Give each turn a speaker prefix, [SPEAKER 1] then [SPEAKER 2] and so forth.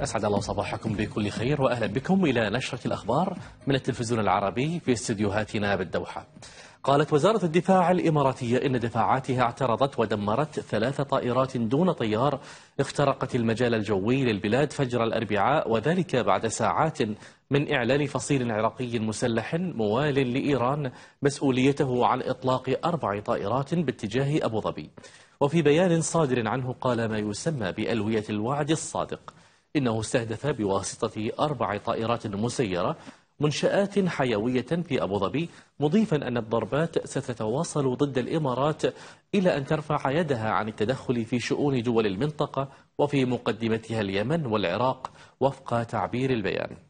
[SPEAKER 1] أسعد الله صباحكم بكل خير وأهلا بكم إلى نشرة الأخبار من التلفزيون العربي في استديوهاتنا بالدوحة قالت وزارة الدفاع الإماراتية إن دفاعاتها اعترضت ودمرت ثلاث طائرات دون طيار اخترقت المجال الجوي للبلاد فجر الأربعاء وذلك بعد ساعات من إعلان فصيل عراقي مسلح موال لإيران مسؤوليته عن إطلاق أربع طائرات باتجاه أبو ظبي وفي بيان صادر عنه قال ما يسمى بألوية الوعد الصادق إنه استهدف بواسطة أربع طائرات مسيرة منشآت حيوية في أبوظبي مضيفا أن الضربات ستتواصل ضد الإمارات إلى أن ترفع يدها عن التدخل في شؤون دول المنطقة وفي مقدمتها اليمن والعراق وفق تعبير البيان